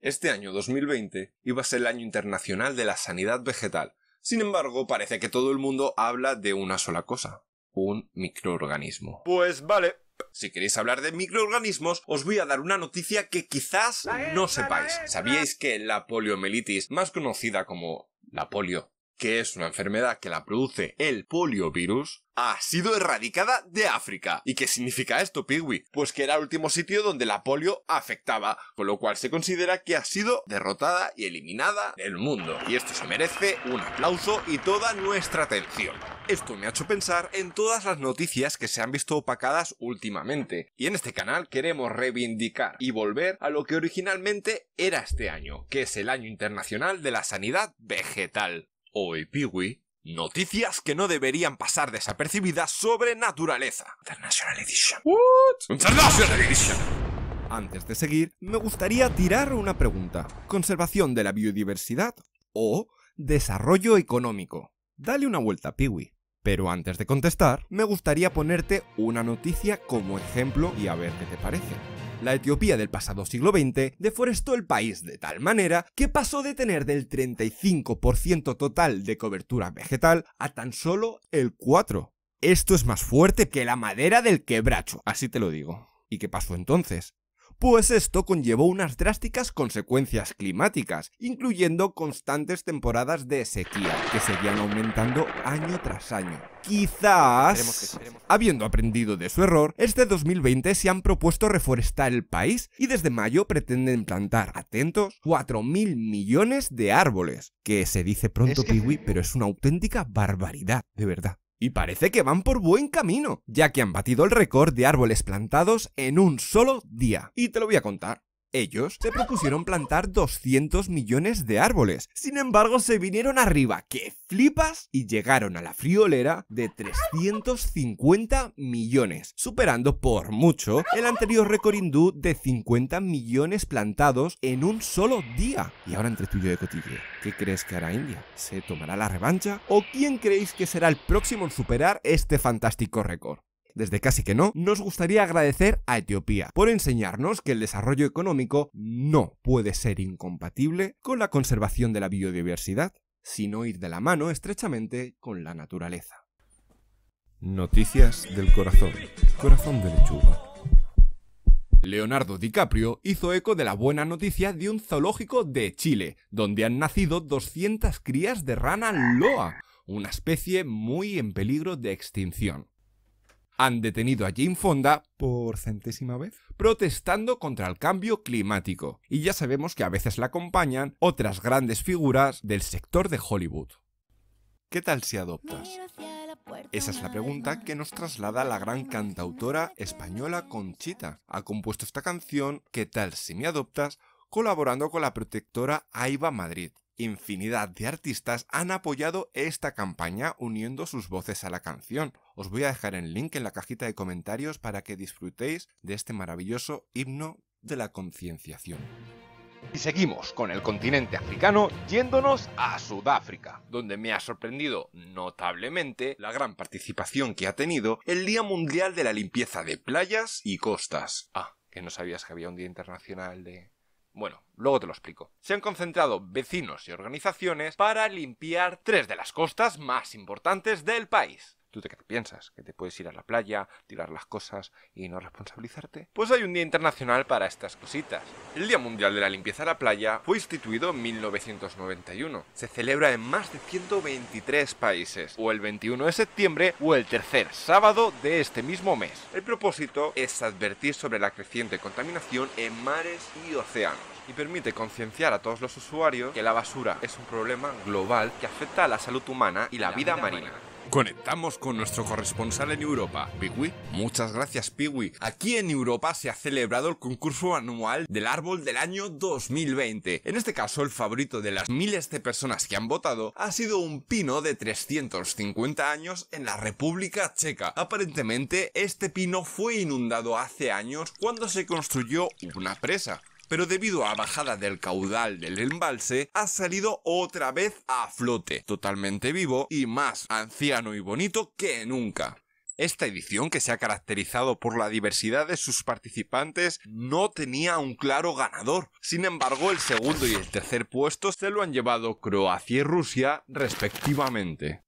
Este año 2020 iba a ser el año internacional de la sanidad vegetal. Sin embargo, parece que todo el mundo habla de una sola cosa, un microorganismo. Pues vale. Si queréis hablar de microorganismos, os voy a dar una noticia que quizás e, no e, sepáis. E. ¿Sabíais que la poliomielitis, más conocida como la polio que es una enfermedad que la produce el poliovirus, ha sido erradicada de África. ¿Y qué significa esto, Pigui? Pues que era el último sitio donde la polio afectaba, con lo cual se considera que ha sido derrotada y eliminada del mundo. Y esto se merece un aplauso y toda nuestra atención. Esto me ha hecho pensar en todas las noticias que se han visto opacadas últimamente, y en este canal queremos reivindicar y volver a lo que originalmente era este año, que es el Año Internacional de la Sanidad Vegetal. Hoy Piwi, noticias que no deberían pasar desapercibidas sobre naturaleza. International Edition. What? International Edition. Antes de seguir, me gustaría tirar una pregunta. ¿Conservación de la biodiversidad o desarrollo económico? Dale una vuelta, Piwi. Pero antes de contestar, me gustaría ponerte una noticia como ejemplo y a ver qué te parece. La Etiopía del pasado siglo XX deforestó el país de tal manera que pasó de tener del 35% total de cobertura vegetal a tan solo el 4%. Esto es más fuerte que la madera del quebracho, así te lo digo. ¿Y qué pasó entonces? pues esto conllevó unas drásticas consecuencias climáticas, incluyendo constantes temporadas de sequía, que seguían aumentando año tras año. Quizás, habiendo aprendido de su error, este 2020 se han propuesto reforestar el país y desde mayo pretenden plantar, atentos, 4.000 millones de árboles, que se dice pronto, Piwi, pero es una auténtica barbaridad, de verdad. Y parece que van por buen camino, ya que han batido el récord de árboles plantados en un solo día. Y te lo voy a contar. Ellos se propusieron plantar 200 millones de árboles. Sin embargo, se vinieron arriba, que flipas, y llegaron a la friolera de 350 millones, superando por mucho el anterior récord hindú de 50 millones plantados en un solo día. Y ahora entre tuyo de cotille, ¿qué crees que hará India? ¿Se tomará la revancha? ¿O quién creéis que será el próximo en superar este fantástico récord? desde casi que no, nos gustaría agradecer a Etiopía por enseñarnos que el desarrollo económico no puede ser incompatible con la conservación de la biodiversidad, sino ir de la mano estrechamente con la naturaleza. Noticias del corazón. Corazón de lechuga. Leonardo DiCaprio hizo eco de la buena noticia de un zoológico de Chile, donde han nacido 200 crías de rana loa, una especie muy en peligro de extinción han detenido a Jane Fonda por centésima vez protestando contra el cambio climático. Y ya sabemos que a veces la acompañan otras grandes figuras del sector de Hollywood. ¿Qué tal si adoptas? Esa es la pregunta que nos traslada la gran cantautora española Conchita. Ha compuesto esta canción, ¿Qué tal si me adoptas? colaborando con la protectora Aiba Madrid infinidad de artistas han apoyado esta campaña uniendo sus voces a la canción. Os voy a dejar el link en la cajita de comentarios para que disfrutéis de este maravilloso himno de la concienciación. Y seguimos con el continente africano yéndonos a Sudáfrica, donde me ha sorprendido notablemente la gran participación que ha tenido el Día Mundial de la Limpieza de Playas y Costas. Ah, que no sabías que había un Día Internacional de, bueno, luego te lo explico. Se han concentrado vecinos y organizaciones para limpiar tres de las costas más importantes del país. ¿Tú de qué piensas? ¿Que te puedes ir a la playa, tirar las cosas y no responsabilizarte? Pues hay un día internacional para estas cositas. El Día Mundial de la Limpieza a la Playa fue instituido en 1991. Se celebra en más de 123 países, o el 21 de septiembre o el tercer sábado de este mismo mes. El propósito es advertir sobre la creciente contaminación en mares y océanos y permite concienciar a todos los usuarios que la basura es un problema global que afecta a la salud humana y la, vida, marina. Conectamos con nuestro corresponsal en Europa, Piwi. Muchas gracias, Piwi. Aquí en Europa se ha celebrado el concurso anual del árbol del año 2020. En este caso, el favorito de las miles de personas que han votado ha sido un pino de 350 años en la República Checa. Aparentemente, este pino fue inundado hace años cuando se construyó una presa pero debido a bajada del caudal del embalse, ha salido otra vez a flote, totalmente vivo y más anciano y bonito que nunca. Esta edición, que se ha caracterizado por la diversidad de sus participantes, no tenía un claro ganador. Sin embargo, el segundo y el tercer puesto se lo han llevado Croacia y Rusia, respectivamente.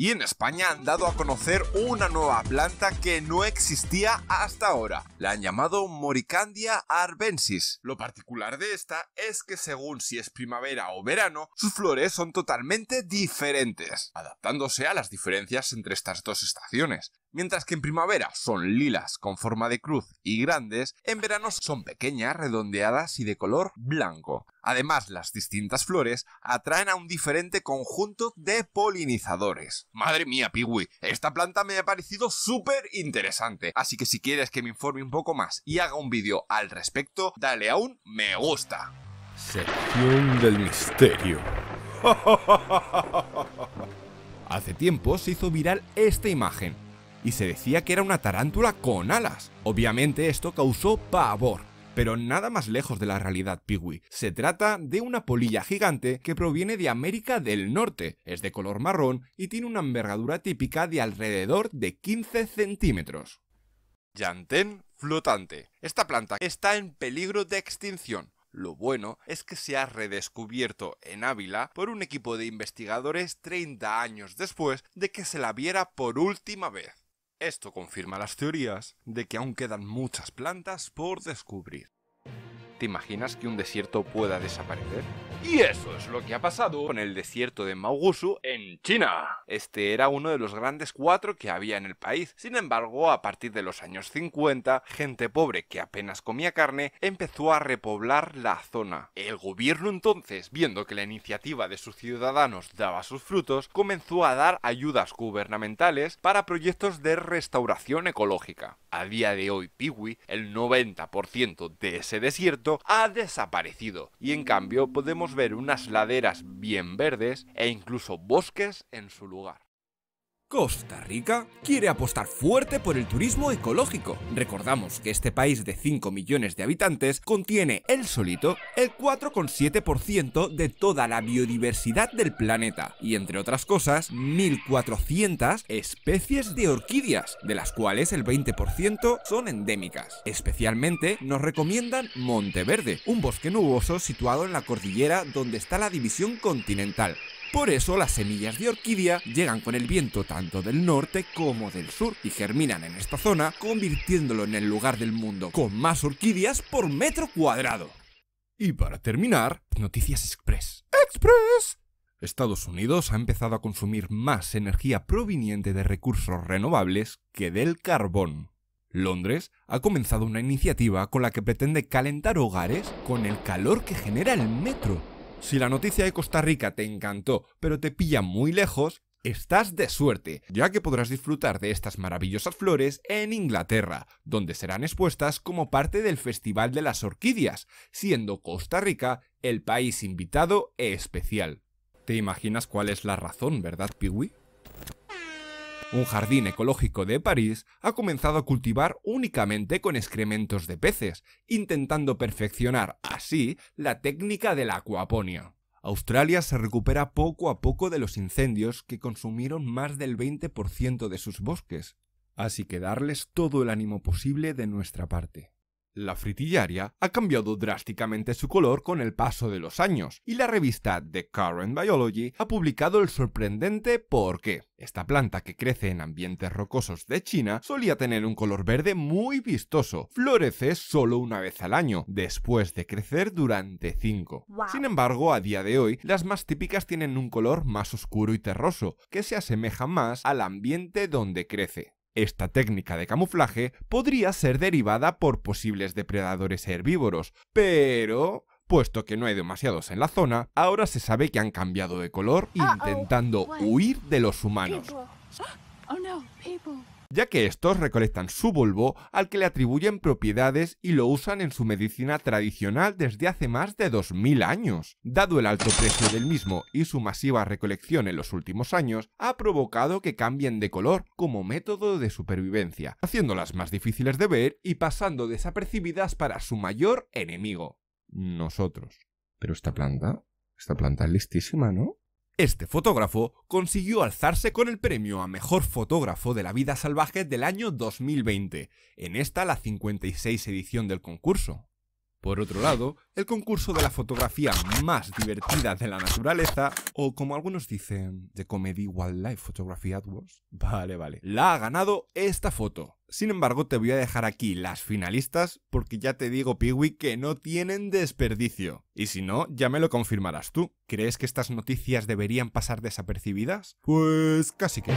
Y en España han dado a conocer una nueva planta que no existía hasta ahora. La han llamado Moricandia arbensis. Lo particular de esta es que según si es primavera o verano, sus flores son totalmente diferentes, adaptándose a las diferencias entre estas dos estaciones. Mientras que en primavera son lilas con forma de cruz y grandes, en verano son pequeñas, redondeadas y de color blanco. Además, las distintas flores atraen a un diferente conjunto de polinizadores. Madre mía, Piwi, esta planta me ha parecido súper interesante, así que si quieres que me informe un poco más y haga un vídeo al respecto, dale a un me gusta. Sección del misterio. Hace tiempo se hizo viral esta imagen y se decía que era una tarántula con alas. Obviamente esto causó pavor. Pero nada más lejos de la realidad, Piwi. Se trata de una polilla gigante que proviene de América del Norte, es de color marrón y tiene una envergadura típica de alrededor de 15 centímetros. Yantén flotante. Esta planta está en peligro de extinción. Lo bueno es que se ha redescubierto en Ávila por un equipo de investigadores 30 años después de que se la viera por última vez. Esto confirma las teorías de que aún quedan muchas plantas por descubrir. ¿Te imaginas que un desierto pueda desaparecer? Y eso es lo que ha pasado con el desierto de Maugusu en China. Este era uno de los grandes cuatro que había en el país. Sin embargo, a partir de los años 50, gente pobre que apenas comía carne empezó a repoblar la zona. El gobierno entonces, viendo que la iniciativa de sus ciudadanos daba sus frutos, comenzó a dar ayudas gubernamentales para proyectos de restauración ecológica. A día de hoy, Piwi, el 90% de ese desierto ha desaparecido y en cambio podemos ver unas laderas bien verdes e incluso bosques en su lugar. Costa Rica quiere apostar fuerte por el turismo ecológico. Recordamos que este país de 5 millones de habitantes contiene el solito el 4,7% de toda la biodiversidad del planeta y entre otras cosas 1.400 especies de orquídeas, de las cuales el 20% son endémicas. Especialmente nos recomiendan Monteverde, un bosque nuboso situado en la cordillera donde está la división continental, por eso las semillas de orquídea llegan con el viento tanto del norte como del sur y germinan en esta zona, convirtiéndolo en el lugar del mundo con más orquídeas por metro cuadrado. Y para terminar, Noticias Express. ¡Express! Estados Unidos ha empezado a consumir más energía proveniente de recursos renovables que del carbón. Londres ha comenzado una iniciativa con la que pretende calentar hogares con el calor que genera el metro si la noticia de Costa Rica te encantó, pero te pilla muy lejos, estás de suerte, ya que podrás disfrutar de estas maravillosas flores en Inglaterra, donde serán expuestas como parte del Festival de las Orquídeas, siendo Costa Rica el país invitado especial. ¿Te imaginas cuál es la razón, verdad, Piwi? Un jardín ecológico de París ha comenzado a cultivar únicamente con excrementos de peces, intentando perfeccionar así la técnica de la acuaponia. Australia se recupera poco a poco de los incendios que consumieron más del 20% de sus bosques, así que darles todo el ánimo posible de nuestra parte. La fritillaria ha cambiado drásticamente su color con el paso de los años y la revista The Current Biology ha publicado el sorprendente por qué. Esta planta que crece en ambientes rocosos de China solía tener un color verde muy vistoso. Florece solo una vez al año, después de crecer durante cinco. Sin embargo, a día de hoy, las más típicas tienen un color más oscuro y terroso, que se asemeja más al ambiente donde crece. Esta técnica de camuflaje podría ser derivada por posibles depredadores herbívoros, pero puesto que no hay demasiados en la zona, ahora se sabe que han cambiado de color intentando huir de los humanos. ya que estos recolectan su bulbo al que le atribuyen propiedades y lo usan en su medicina tradicional desde hace más de 2000 años. Dado el alto precio del mismo y su masiva recolección en los últimos años, ha provocado que cambien de color como método de supervivencia, haciéndolas más difíciles de ver y pasando desapercibidas para su mayor enemigo, nosotros. Pero esta planta, esta planta es listísima, ¿no? Este fotógrafo consiguió alzarse con el premio a Mejor Fotógrafo de la Vida Salvaje del año 2020, en esta la 56 edición del concurso. Por otro lado, el concurso de la fotografía más divertida de la naturaleza, o como algunos dicen, de Comedy Wildlife Photography AdWords. Vale, vale. La ha ganado esta foto. Sin embargo, te voy a dejar aquí las finalistas porque ya te digo, Piwi, que no tienen desperdicio. Y si no, ya me lo confirmarás tú. ¿Crees que estas noticias deberían pasar desapercibidas? Pues casi que